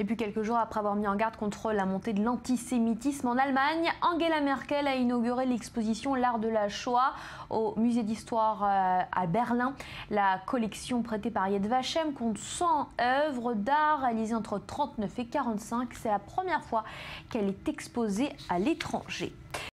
Et puis quelques jours après avoir mis en garde contre la montée de l'antisémitisme en Allemagne, Angela Merkel a inauguré l'exposition L'art de la Shoah au musée d'histoire euh, à Berlin. La collection prêtée par Yed Vashem compte 100 œuvres d'art réalisées entre 39 et 45. C'est la première fois qu'elle est exposée à l'étranger.